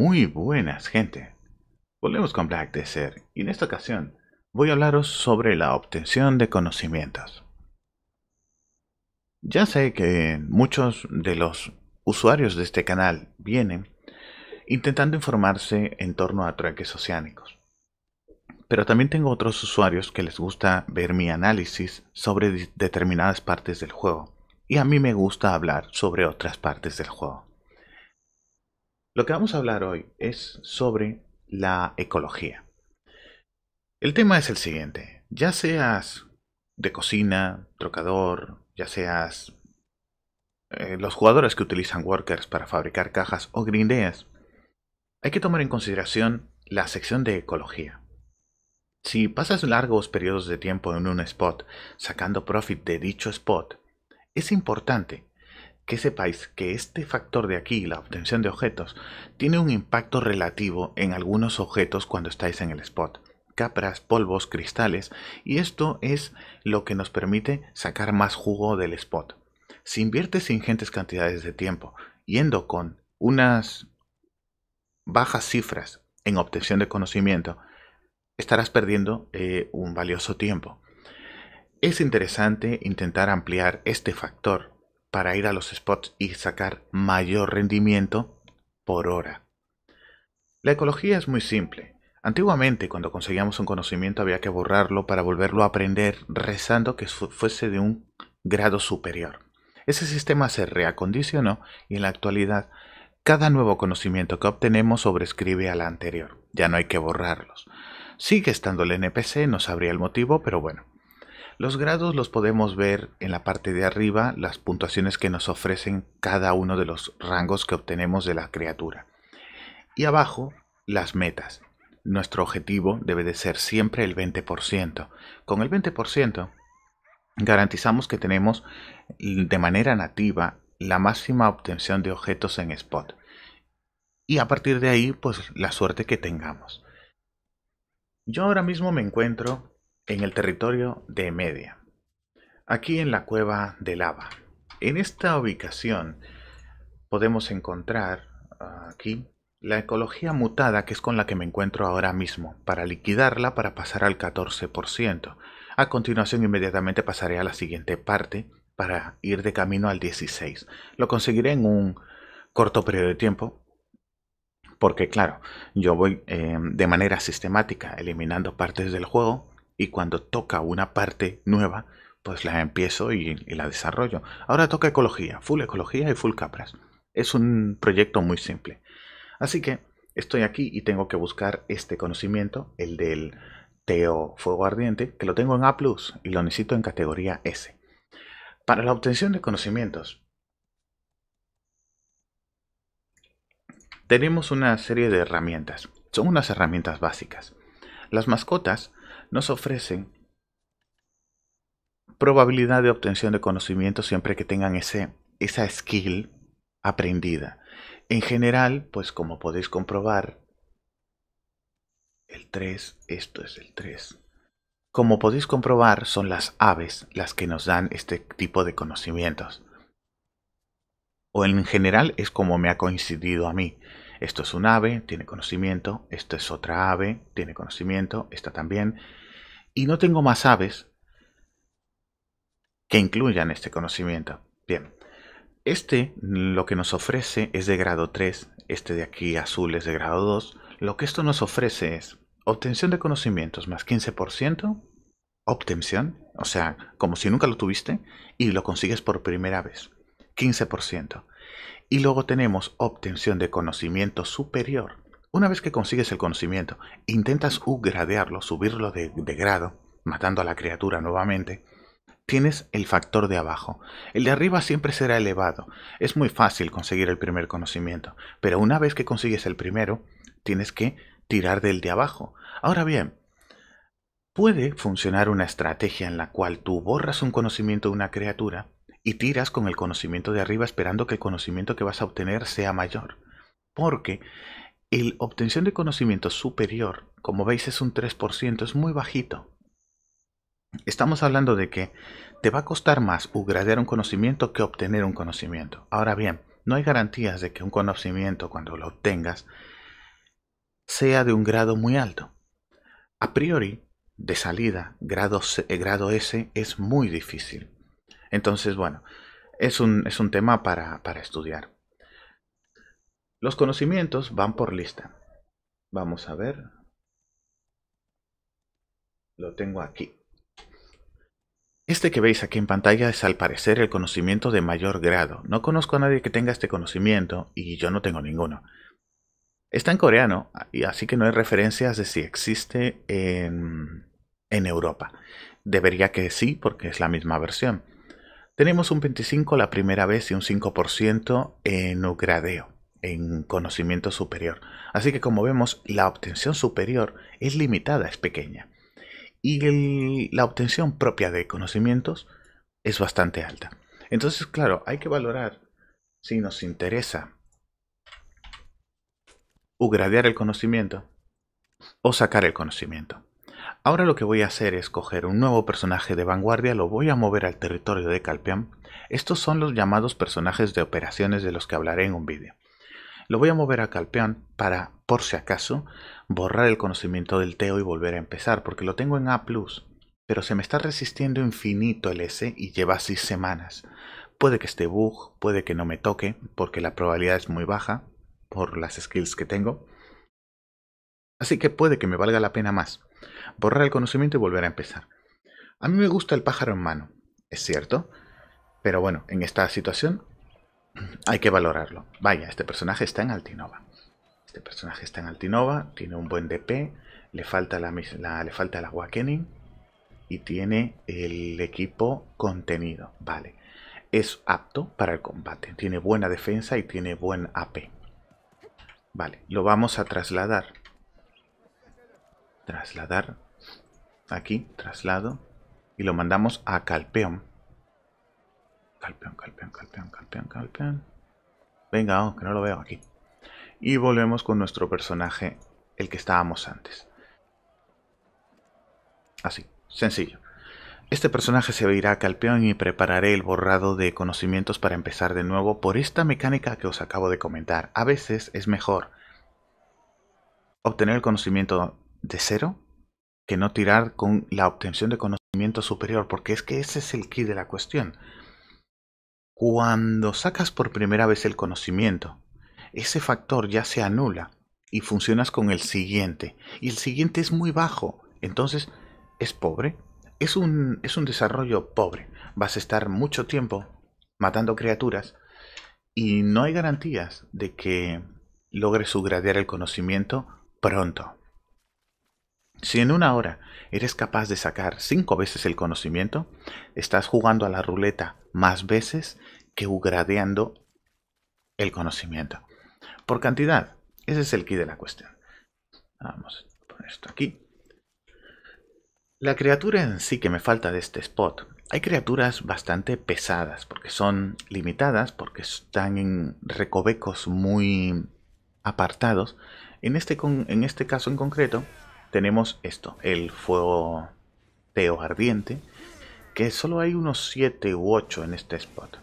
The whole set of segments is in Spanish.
muy buenas, gente. Volvemos con Black Desert y en esta ocasión voy a hablaros sobre la obtención de conocimientos. Ya sé que muchos de los usuarios de este canal vienen intentando informarse en torno a truques oceánicos. Pero también tengo otros usuarios que les gusta ver mi análisis sobre determinadas partes del juego y a mí me gusta hablar sobre otras partes del juego. Lo que vamos a hablar hoy es sobre la ecología. El tema es el siguiente. Ya seas de cocina, trocador, ya seas eh, los jugadores que utilizan workers para fabricar cajas o grindeas, hay que tomar en consideración la sección de ecología. Si pasas largos periodos de tiempo en un spot sacando profit de dicho spot, es importante que sepáis que este factor de aquí, la obtención de objetos, tiene un impacto relativo en algunos objetos cuando estáis en el spot. Capras, polvos, cristales, y esto es lo que nos permite sacar más jugo del spot. Si inviertes ingentes cantidades de tiempo yendo con unas bajas cifras en obtención de conocimiento, estarás perdiendo eh, un valioso tiempo. Es interesante intentar ampliar este factor para ir a los spots y sacar mayor rendimiento por hora. La ecología es muy simple. Antiguamente, cuando conseguíamos un conocimiento, había que borrarlo para volverlo a aprender rezando que fuese de un grado superior. Ese sistema se reacondicionó y en la actualidad cada nuevo conocimiento que obtenemos sobrescribe al anterior. Ya no hay que borrarlos. Sigue estando el NPC, no sabría el motivo, pero bueno. Los grados los podemos ver en la parte de arriba, las puntuaciones que nos ofrecen cada uno de los rangos que obtenemos de la criatura. Y abajo, las metas. Nuestro objetivo debe de ser siempre el 20%. Con el 20% garantizamos que tenemos de manera nativa la máxima obtención de objetos en spot. Y a partir de ahí, pues la suerte que tengamos. Yo ahora mismo me encuentro en el territorio de Media, aquí en la cueva de lava. En esta ubicación podemos encontrar ah, aquí la ecología mutada que es con la que me encuentro ahora mismo, para liquidarla para pasar al 14%. A continuación inmediatamente pasaré a la siguiente parte para ir de camino al 16. Lo conseguiré en un corto periodo de tiempo, porque claro, yo voy eh, de manera sistemática eliminando partes del juego y cuando toca una parte nueva, pues la empiezo y, la desarrollo. Ahora toca ecología, full ecología y full capras. Es un proyecto muy simple. Así que estoy aquí y tengo que buscar este conocimiento, el del Teo Fuego Ardiente, que lo tengo en A ⁇ y lo necesito en categoría S. Para la obtención de conocimientos, tenemos una serie de herramientas. Son unas herramientas básicas. Las mascotas nos ofrecen probabilidad de obtención de conocimiento siempre que tengan ese, esa skill aprendida. En general, pues como podéis comprobar, el 3, esto es el 3. Como podéis comprobar, son las aves las que nos dan este tipo de conocimientos. O en general es como me ha coincidido a mí. Esto es un ave, tiene conocimiento. Esto es otra ave, tiene conocimiento. Esta también. Y no tengo más aves que incluyan este conocimiento. Bien. Este lo que nos ofrece es de grado 3. Este de aquí azul es de grado 2. Lo que esto nos ofrece es obtención de conocimientos más 15%, obtención, o sea, como si nunca lo tuviste, y lo consigues por primera vez, 15%. Y luego tenemos obtención de conocimiento superior. Una vez que consigues el conocimiento, intentas upgradearlo, subirlo de, de grado, matando a la criatura nuevamente, tienes el factor de abajo. El de arriba siempre será elevado. Es muy fácil conseguir el primer conocimiento, pero una vez que consigues el primero, tienes que tirar del de abajo. Ahora bien, puede funcionar una estrategia en la cual tú borras un conocimiento de una criatura y tiras con el conocimiento de arriba esperando que el conocimiento que vas a obtener sea mayor. Porque el obtención de conocimiento superior, como veis, es un 3%, es muy bajito. Estamos hablando de que te va a costar más upgradear un conocimiento que obtener un conocimiento. Ahora bien, no hay garantías de que un conocimiento, cuando lo obtengas, sea de un grado muy alto. A priori, de salida, grado, eh, grado S es muy difícil. Entonces, bueno, es un, tema para, para estudiar. Los conocimientos van por lista. Vamos a ver. Lo tengo aquí. Este que veis aquí en pantalla es al parecer el conocimiento de mayor grado. No conozco a nadie que tenga este conocimiento y yo no tengo ninguno. Está en coreano, ah, así que no hay referencias de si existe en, en Europa. Debería que sí, porque es la misma versión. Tenemos un 25 la primera vez y un 5% en upgradeo, en conocimiento superior. Así que como vemos, la obtención superior es limitada, es pequeña. Y la obtención propia de conocimientos es bastante alta. Entonces, claro, hay que valorar si nos interesa upgradear el conocimiento o sacar el conocimiento. Ahora lo que voy a hacer es coger un nuevo personaje de vanguardia, lo voy a mover al territorio de Calpeón. Estos son los llamados personajes de operaciones de los que hablaré en un vídeo. Lo voy a mover a Calpeón para, por si acaso, borrar el conocimiento del Teo y volver a empezar, porque lo tengo en A+, pero se me está resistiendo infinito el S y lleva 6 semanas. Puede que esté bug, puede que no me toque, porque la probabilidad es muy baja, por las skills que tengo. Así que puede que me valga la pena más borrar el conocimiento y volver a empezar. A mí me gusta el pájaro en mano, es cierto, pero bueno, en esta situación hay que valorarlo. Vaya, este personaje está en Altinova. Este personaje está en Altinova, tiene un buen DP, le falta la, le falta Wakening y tiene el equipo contenido, vale. Es apto para el combate, tiene buena defensa y tiene buen AP. Vale, lo vamos a trasladar trasladar, aquí, traslado, y lo mandamos a Calpeón. Calpeón, Calpeón, Calpeón, Calpeón, Calpeón. Venga, aunque oh, no lo veo aquí. Y volvemos con nuestro personaje, el que estábamos antes. Así, sencillo. Este personaje se irá a Calpeón y prepararé el borrado de conocimientos para empezar de nuevo por esta mecánica que os acabo de comentar. A veces es mejor obtener el conocimiento de cero que no tirar con la obtención de conocimiento superior, porque es que ese es el key de la cuestión. Cuando sacas por primera vez el conocimiento, ese factor ya se anula y funcionas con el siguiente. Y el siguiente es muy bajo, entonces es pobre, es un, desarrollo pobre. Vas a estar mucho tiempo matando criaturas y no hay garantías de que logres subgradear el conocimiento pronto. Si en una hora eres capaz de sacar cinco veces el conocimiento, estás jugando a la ruleta más veces que gradeando el conocimiento. Por cantidad, ese es el key de la cuestión. Vamos a poner esto aquí. La criatura en sí que me falta de este spot. Hay criaturas bastante pesadas porque son limitadas, porque están en recovecos muy apartados. En este, en este caso en concreto, tenemos esto, el fuego teo ardiente, que solo hay unos 7 u 8 en este spot.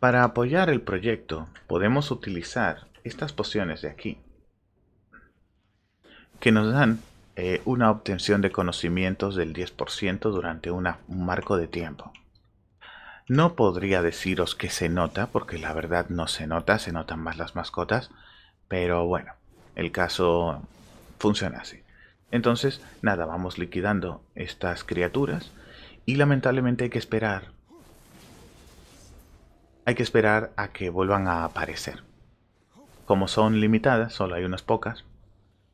Para apoyar el proyecto, podemos utilizar estas pociones de aquí, que nos dan eh, una obtención de conocimientos del 10% durante un marco de tiempo. No podría deciros que se nota, porque la verdad no se nota, se notan más las mascotas, pero bueno, el caso funciona así. Entonces, nada, vamos liquidando estas criaturas y lamentablemente hay que esperar. Hay que esperar a que vuelvan a aparecer. Como son limitadas, solo hay unas pocas.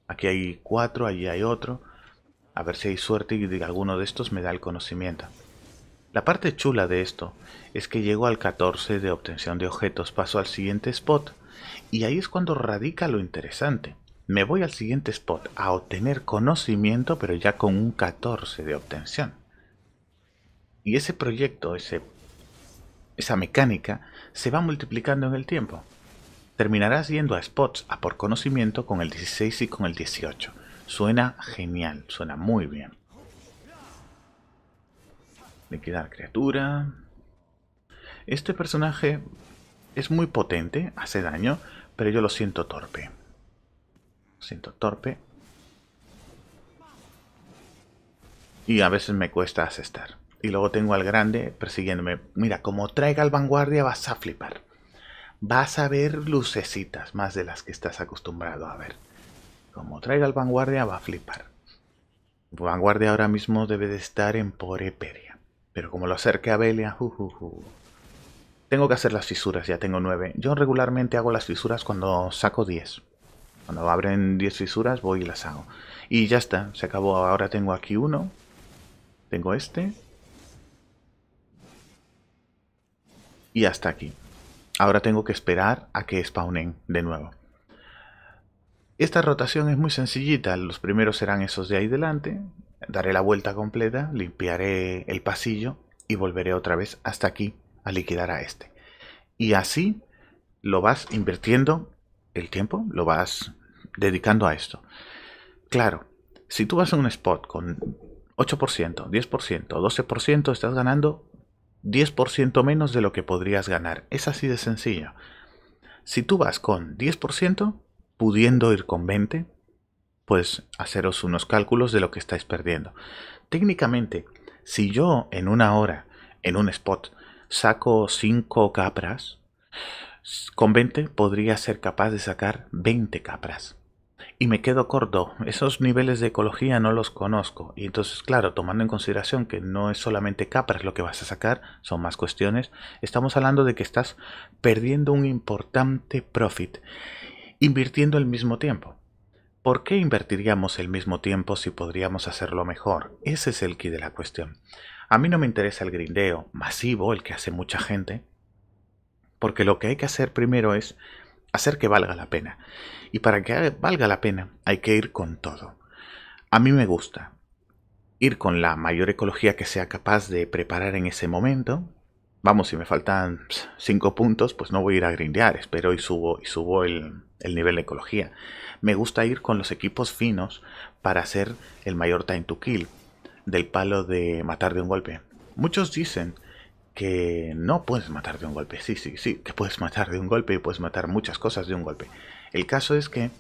Aquí hay cuatro, allí hay otro. A ver si hay suerte y de alguno de estos me da el conocimiento. La parte chula de esto es que llego al 14 de obtención de objetos, paso al siguiente spot y ahí es cuando radica lo interesante. Me voy al siguiente spot a obtener conocimiento pero ya con un 14 de obtención. Y ese proyecto, ese, esa mecánica, se va multiplicando en el tiempo. Terminarás yendo a spots a por conocimiento con el 16 y con el 18. Suena genial, suena muy bien. Liquidar criatura. Este personaje es muy potente, hace daño, pero yo lo siento torpe. siento torpe. Y a veces me cuesta asestar. Y luego tengo al grande persiguiéndome. Mira, como traiga al vanguardia vas a flipar. Vas a ver lucecitas más de las que estás acostumbrado a ver. Como traiga al vanguardia va a flipar. Vanguardia ahora mismo debe de estar en Poreperia. Pero como lo acerque a Belia... Tengo que hacer las fisuras, ya tengo 9. Yo regularmente hago las fisuras cuando saco 10. Cuando abren 10 fisuras voy y las hago. Y ya está, se acabó. Ahora tengo aquí uno. Tengo este. Y hasta aquí. Ahora tengo que esperar a que spawnen de nuevo. Esta rotación es muy sencillita. Los primeros serán esos de ahí delante. Daré la vuelta completa, limpiaré el pasillo y volveré otra vez hasta aquí a liquidar a este. Y así lo vas invirtiendo el tiempo, lo vas dedicando a esto. Claro, si tú vas a un spot con 8%, 10%, 12%, estás ganando 10% menos de lo que podrías ganar. Es así de sencillo. Si tú vas con 10%, pudiendo ir con 20, pues haceros unos cálculos de lo que estáis perdiendo. Técnicamente, si yo en una hora, en un spot, saco 5 capras, con 20 podría ser capaz de sacar 20 capras. Y me quedo corto, esos niveles de ecología no los conozco. Y entonces, claro, tomando en consideración que no es solamente capras lo que vas a sacar, son más cuestiones, estamos hablando de que estás perdiendo un importante profit, invirtiendo el mismo tiempo. ¿Por qué invertiríamos el mismo tiempo si podríamos hacerlo mejor? Ese es el key de la cuestión. A mí no me interesa el grindeo masivo, el que hace mucha gente, porque lo que hay que hacer primero es hacer que valga la pena. Y para que valga la pena hay que ir con todo. A mí me gusta ir con la mayor ecología que sea capaz de preparar en ese momento, vamos, si me faltan 5 puntos, pues no voy a ir a grindear, espero y subo, y subo el, el, nivel de ecología. Me gusta ir con los equipos finos para hacer el mayor time to kill, del palo de matar de un golpe. Muchos dicen que no puedes matar de un golpe, sí, sí, sí, que puedes matar de un golpe y puedes matar muchas cosas de un golpe. El caso es que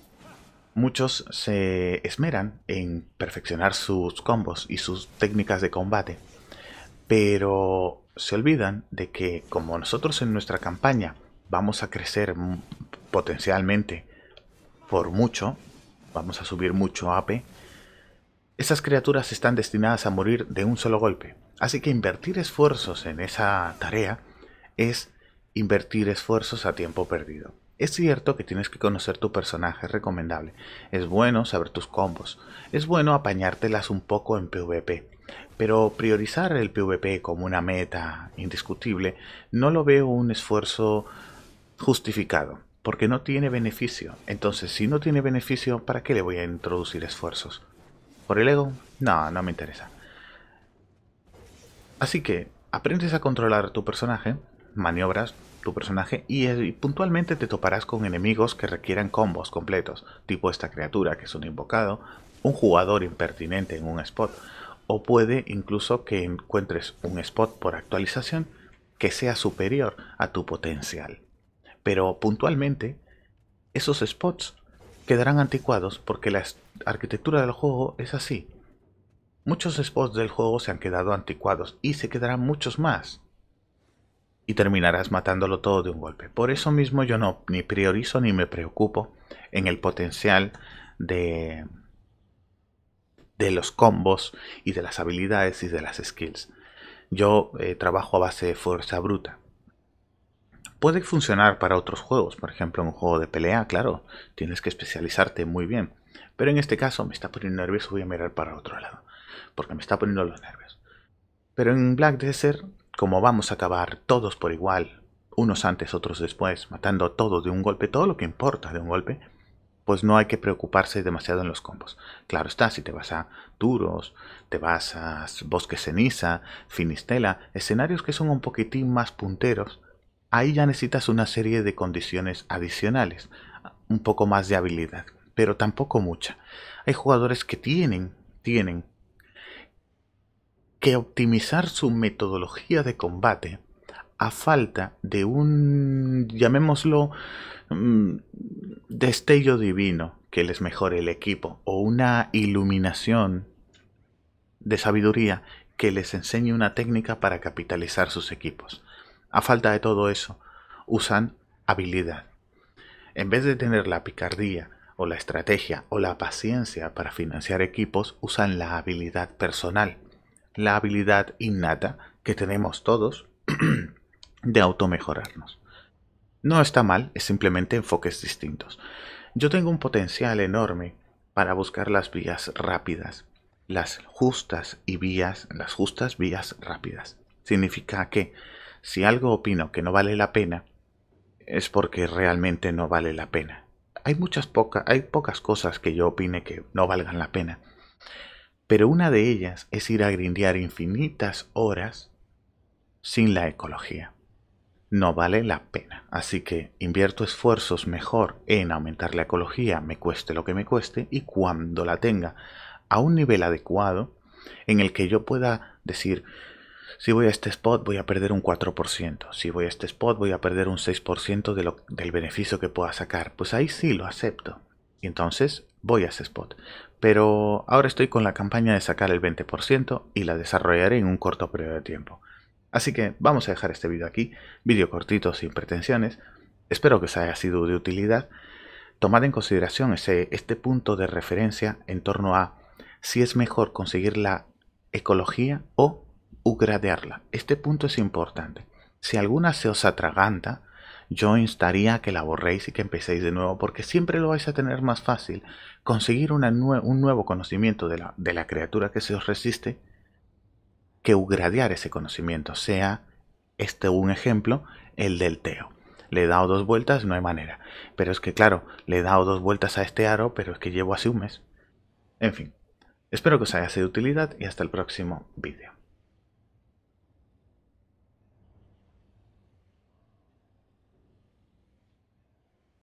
muchos se esmeran en perfeccionar sus combos y sus técnicas de combate, pero se olvidan de que como nosotros en nuestra campaña vamos a crecer potencialmente por mucho, vamos a subir mucho AP, e, esas criaturas están destinadas a morir de un solo golpe. Así que invertir esfuerzos en esa tarea es invertir esfuerzos a tiempo perdido. Es cierto que tienes que conocer tu personaje, es recomendable. Es bueno saber tus combos. Es bueno apañártelas un poco en PvP pero priorizar el PvP como una meta indiscutible no lo veo un esfuerzo justificado, porque no tiene beneficio. Entonces, si no tiene beneficio, ¿para qué le voy a introducir esfuerzos? ¿Por el ego? No, no me interesa. Así que aprendes a controlar tu personaje, maniobras tu personaje y, eh, puntualmente te toparás con enemigos que requieran combos completos, tipo esta criatura que es un invocado, un jugador impertinente en un spot, o puede incluso que encuentres un spot por actualización que sea superior a tu potencial. Pero puntualmente, esos spots quedarán anticuados porque la arquitectura del juego es así. Muchos spots del juego se han quedado anticuados y se quedarán muchos más. Y terminarás matándolo todo de un golpe. Por eso mismo yo no ni priorizo ni me preocupo en el potencial de, de los combos y de las habilidades y de las skills. Yo eh, trabajo a base de fuerza bruta. Puede funcionar para otros juegos, por ejemplo, un juego de pelea, claro, tienes que especializarte muy bien. Pero en este caso me está poniendo nervioso, voy a mirar para otro lado, porque me está poniendo los nervios. Pero en Black Desert, como vamos a acabar todos por igual, unos antes, otros después, matando a todos de un golpe, todo lo que importa de un golpe, pues no hay que preocuparse demasiado en los combos. Claro está, si te vas a Duros, te vas a Bosque Ceniza, Finistela, escenarios que son un poquitín más punteros, ahí ya necesitas una serie de condiciones adicionales, un poco más de habilidad, pero tampoco mucha. Hay jugadores que tienen, tienen que optimizar su metodología de combate a falta de un, llamémoslo, mm, destello divino que les mejore el equipo o una iluminación de sabiduría que les enseñe una técnica para capitalizar sus equipos. A falta de todo eso, usan habilidad. En vez de tener la picardía o la estrategia o la paciencia para financiar equipos, usan la habilidad personal, la habilidad innata que tenemos todos de automejorarnos. No está mal, es simplemente enfoques distintos. Yo tengo un potencial enorme para buscar las vías rápidas, las justas y vías, las justas vías rápidas. Significa que si algo opino que no vale la pena, es porque realmente no vale la pena. Hay muchas pocas, hay pocas cosas que yo opine que no valgan la pena. Pero una de ellas es ir a grindear infinitas horas sin la ecología no vale la pena. Así que invierto esfuerzos mejor en aumentar la ecología, me cueste lo que me cueste, y cuando la tenga a un nivel adecuado, en el que yo pueda decir, si voy a este spot voy a perder un 4%, si voy a este spot voy a perder un 6% del beneficio que pueda sacar, pues ahí sí lo acepto. Y entonces voy a ese spot. Pero ahora estoy con la campaña de sacar el 20% y la desarrollaré en un corto periodo de tiempo. Así que vamos a dejar este vídeo aquí, vídeo cortito sin pretensiones, espero que os haya sido de utilidad. Tomad en consideración este punto de referencia en torno a si es mejor conseguir la ecología o ugradearla. Este punto es importante. Si alguna se os atraganta, yo instaría a que la borréis y que empecéis de nuevo, porque siempre lo vais a tener más fácil conseguir una un nuevo conocimiento de la criatura que se os resiste que upgradear ese conocimiento. Sea este un ejemplo, el del teo. Le he dado dos vueltas, no hay manera. Pero es que, claro, le he dado dos vueltas a este aro, pero es que llevo así un mes. En fin, espero que os haya sido de utilidad y hasta el próximo vídeo.